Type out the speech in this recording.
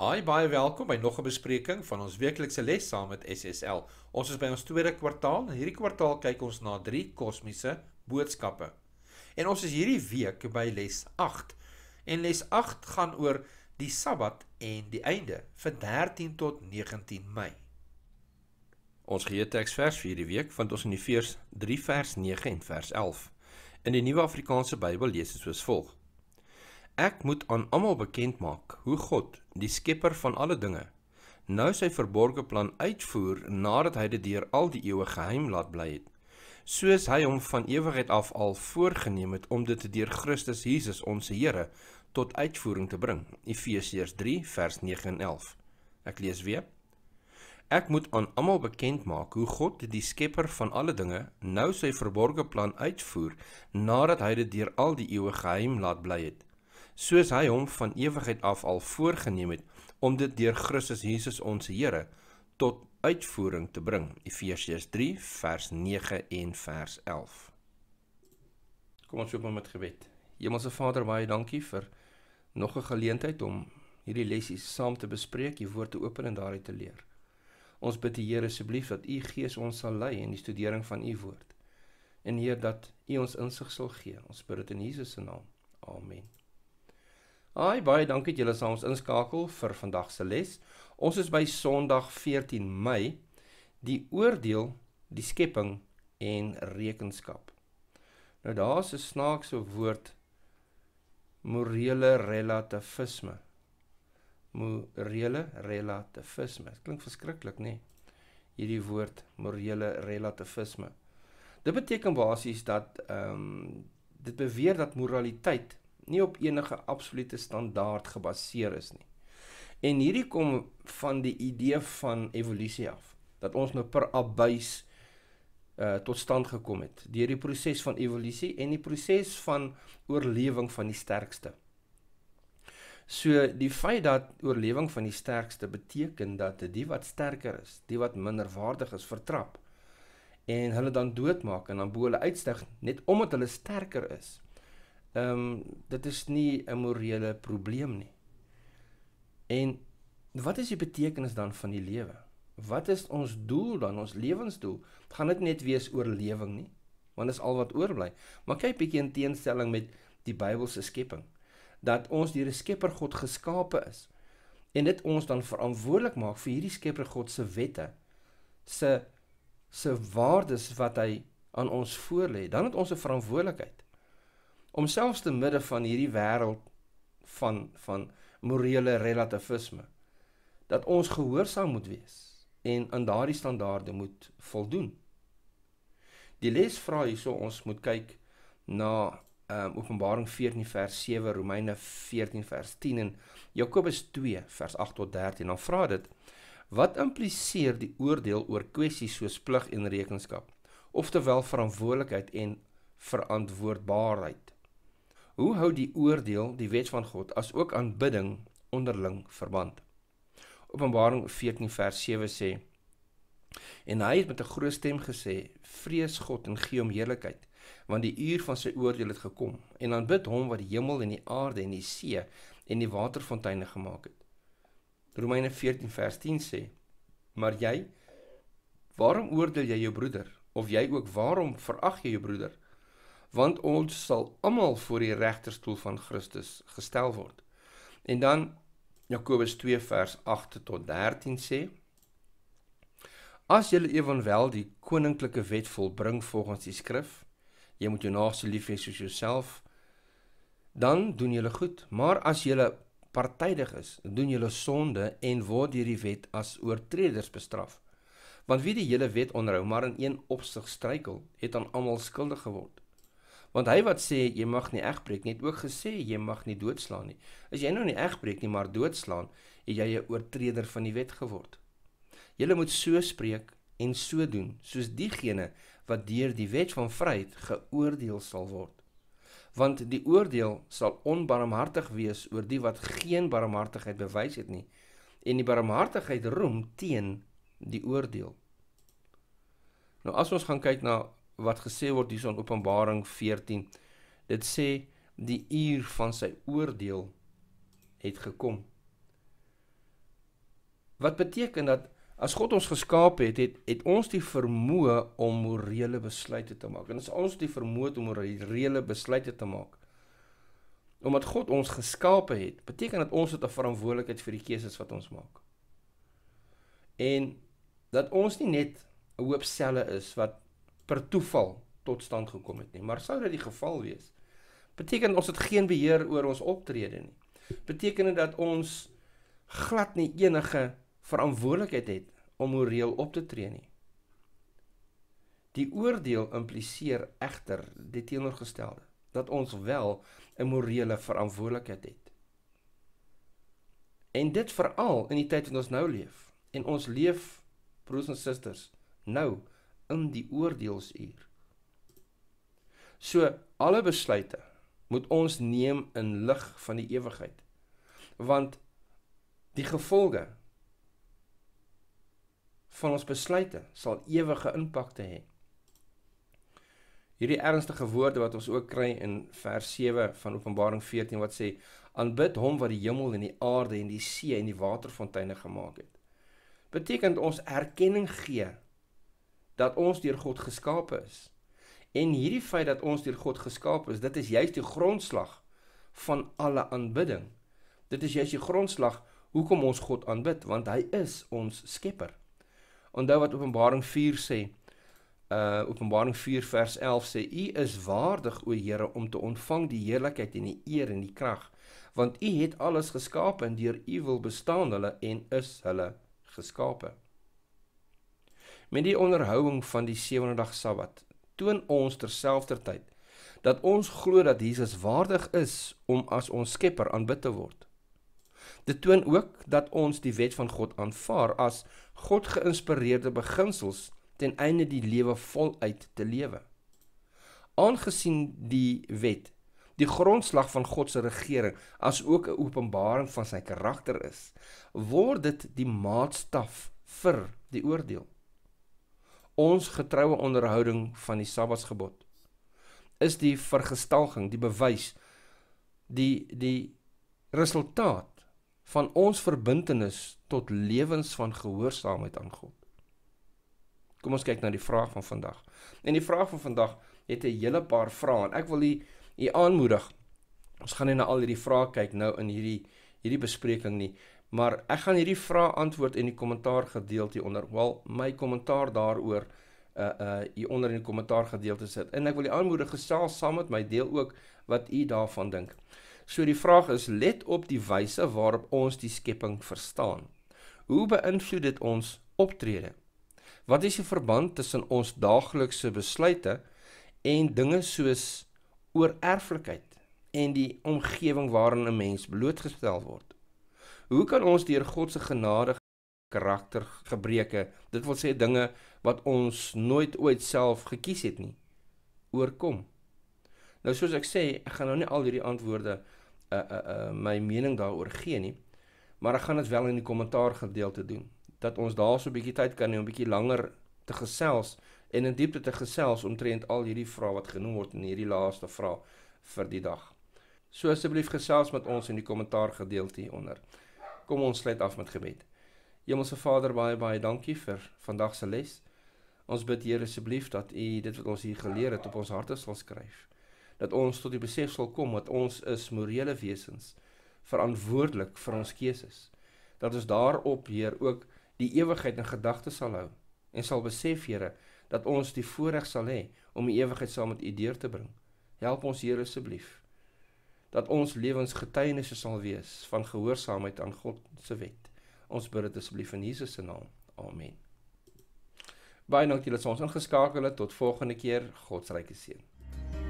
Hi, baie welkom by nog 'n bespreking van ons weeklikse les saam met SSL. Ons is by ons tweede kwartaal en hierdie kwartaal kyk ons na drie kosmiese boodskappe. En ons is hierdie week by les 8. En les 8 gaan oor die Sabbat en die einde vir 13 tot 19 Mei. Ons gee teksvers vir hierdie week vind ons in die vers 3 vers 9 en vers 11. In die Nuwe Afrikaanse Bybel lees dit soos volg: Ek moet aan almal bekend maak hoe God die skepper van alle dinge, nou sy verborgde plan uitvoer nadat hy dit deur al die eeue geheim laat bly het, soos hy hom van ewigheid af al voorgenem het om dit te deur Christus Jesus ons Here tot uitvoering te bring. Efesiërs 3 vers 9 en 11. Ek lees weer. Ek moet aan almal bekend maak hoe God die skepper van alle dinge nou sy verborgde plan uitvoer nadat hy dit deur al die eeue geheim laat bly het soos hy hom van ewigheid af al voorgenem het om dit deur Christus Jesus ons Here tot uitvoering te bring. Efesiërs 3 vers 9 en vers 11. Kom ons loop met gebed. Hemelse Vader, baie dankie vir nog 'n geleentheid om hierdie lesse saam te bespreek, hier woord te open en daaruit te leer. Ons bid die Here asseblief dat U Gees ons sal lei in die studering van U woord. En Heer dat U ons insig sal gee. Ons bid dit in Jesus se naam. Amen. Hi, baie dankie dat julle saam ons inskakel vir vandag se les. Ons is by Sondag 14 Mei, die oordeel, die skepping en rekenskap. Nou daar's 'n snaakse woord morele relativisme. Morele relativisme. Dit klink verskriklik, nê? Hierdie woord morele relativisme. Dit beteken basies dat ehm um, dit beweer dat moraliteit nie op enige absolute standaard gebaseer is nie. En hierdie kom van die idee van evolusie af, dat ons nou per abuis uh tot stand gekom het deur die proses van evolusie en die proses van oorlewing van die sterkste. So die feit dat oorlewing van die sterkste beteken dat die wat sterker is, die wat minder waardig is, vertrap en hulle dan doodmaak en dan bo hulle uitstyg net omdat hulle sterker is ehm um, dit is nie 'n morele probleem nie. En wat is die betekenis dan van die lewe? Wat is ons doel dan, ons lewensdoel? Gaan dit net wees oorlewing nie? Want dis al wat oorbly. Maar kyk bietjie in teenstelling met die Bybelse skepping dat ons deur 'n Skepper God geskape is en dit ons dan verantwoordelik maak vir hierdie Skepper God se wette, se se waardes wat hy aan ons voorlê. Dan het ons 'n verantwoordelikheid om selfs te midde van hierdie wêreld van van morele relativisme dat ons gehoorsaam moet wees en aan daardie standaarde moet voldoen. Die les vra hierso ons moet kyk na um, Openbaring 14 vers 7, Romeine 14 vers 10 en Jakobus 2 vers 8 tot 13. Dan vra dit: Wat impliseer die oordeel oor kwessies soos plig en rekenskap, oftewel verantwoordelikheid en verantwoordbaarheid? Hoe hou die oordeel, die wet van God, as ook aanbidding onderling verband? Openbaring 14 vers 7 sê: En hy het met 'n groot stem gesê: Vrees God en gee hom heerlikheid, want die uur van sy oordeel het gekom. En aanbid hom wat die hemel en die aarde en die see en die waterfonteine gemaak het. Romeine 14 vers 10 sê: Maar jy, waarom oordeel jy jou broeder? Of jy ook waarom verag jy jou broeder? want ons sal almal voor die regterstoel van Christus gestel word. En dan Jakobus 2 vers 8 tot 13 sê: As jy ewenwel die koninklike wet volbring volgens die skrif, jy moet jou naaste lief hê soos jouself, dan doen jy goed. Maar as jy partydig is, doen jy sonde en word deur die wet as oortreders bestraf. Want wie die hele wet onderhou maar in een opsig struikel, het aan almal skuldig geword. Want hy wat sê jy mag nie egbreek nie, het ook gesê jy mag nie doodslaan nie. As jy nou nie egbreek nie, maar doodslaan, het jy 'n oortreder van die wet geword. Jy moet so spreek en so doen, soos diegene wat deur die wet van vryheid geoordeel sal word. Want die oordeel sal onbarmhartig wees oor die wat geen barmhartigheid bewys het nie en die barmhartigheid roem teen die oordeel. Nou as ons gaan kyk na wat gesê word hierson Openbaring 14. Dit sê die uur van sy oordeel het gekom. Wat beteken dat as God ons geskaap het, het het ons die vermoë om morele besluite te maak. En as ons die vermoë om morele besluite te maak, omdat God ons geskaap het, beteken dat ons het 'n verantwoordelikheid vir die keuses wat ons maak. En dat ons nie net 'n hoop selle is wat per toeval tot stand gekom het nie, maar sou dit die geval wees, beteken ons het geen beheer oor ons optrede nie. Beteken dit dat ons glad nie enige verantwoordelikheid het om moreel op te tree nie. Die oordeel impliseer egter die teenoorgestelde, dat ons wel 'n morele verantwoordelikheid het. En dit veral in die tyd wat ons nou leef. En ons leef broers en susters nou in die oordeelsuur. So alle besluite moet ons neem in lig van die ewigheid. Want die gevolge van ons besluite sal ewige impak hê. Hierdie ernstige woorde wat ons ook kry in vers 7 van Openbaring 14 wat sê aanbid hom wat die hemel en die aarde en die see en die waterfonteine gemaak het. Beteken ons erkenning gee dat ons deur God geskaap is. En hierdie feit dat ons deur God geskaap is, dit is juist die grondslag van alle aanbidding. Dit is juist die grondslag hoekom ons God aanbid, want hy is ons skepper. Onthou wat Openbaring 4 sê. Uh Openbaring 4 vers 11 sê: "U is waardig, o Here, om te ontvang die heerlikheid en die eer en die krag, want U het alles geskaap en deur U wil bestaan hulle en is hulle geskape." met die onderhouding van die sewende dag Sabbat toon ons terselfdertyd dat ons glo dat Jesus waardig is om as ons Skepper aanbid te word. Dit toon ook dat ons die wet van God aanvaar as God geïnspireerde beginsels ten einde die lewe voluit te lewe. Aangesien die wet die grondslag van God se regering as ook 'n openbaring van sy karakter is, word dit die maatstaf vir die oordeel ons getroue onderhouding van die Sabbatsgebod is die vergestalging, die bewys die die resultaat van ons verbintenis tot lewens van gehoorsaamheid aan God. Kom ons kyk na die vraag van vandag. En die vraag van vandag het 'n hele paar vrae en ek wil u u aanmoedig. Ons gaan nie na al hierdie vrae kyk nou in hierdie hierdie bespreking nie, Maar ek gaan hierdie vrae antwoord in die kommentaar gedeelte onder. Wel, my kommentaar daaroor uh uh hier onder in die kommentaar gedeelte sit. En ek wil die aanmoedig gesaam saam met my deel ook wat u daarvan dink. So die vraag is: Let op die wyse waarop ons die skepping verstaan. Hoe beïnvloed dit ons optrede? Wat is die verband tussen ons daaglikse besluite en dinge soos oor erflikheid en die omgewing waarin 'n mens blootgestel word? hoe kan ons deur God se genade karaktergebreke, dit wil sê dinge wat ons nooit ooit self gekies het nie, oorkom? Nou soos ek sê, ek gaan nou nie al hierdie antwoorde uh uh uh my mening daaroor gee nie, maar ek gaan dit wel in die kommentaar gedeelte doen dat ons daar so 'n bietjie tyd kan hê om 'n bietjie langer te gesels en in diepte te gesels omtrent al hierdie vrae wat genoem word in hierdie laaste vraag vir die dag. So asseblief gesels met ons in die kommentaar gedeelte onder. Kom ons sluit af met gebed. Hemelse Vader, baie baie dankie vir vandag se les. Ons bid Here asseblief dat U dit wat ons hier geleer het op ons harte sal skryf. Dat ons tot die besef sal kom dat ons is morele wesens verantwoordelik vir ons keuses. Dat ons daarop Heer ook die ewigheid in gedagte sal hou en sal besef Here dat ons die voorreg sal hê om die ewigheid saam met U deur te bring. Help ons Here asseblief dat ons lewens getuienisse sal wees van gehoorsaamheid aan God se wet. Ons bid dit asseblief in Jesus se naam. Amen. Baie dankie dat ons ingeskakel het tot volgende keer. God se ryke seën. Thank you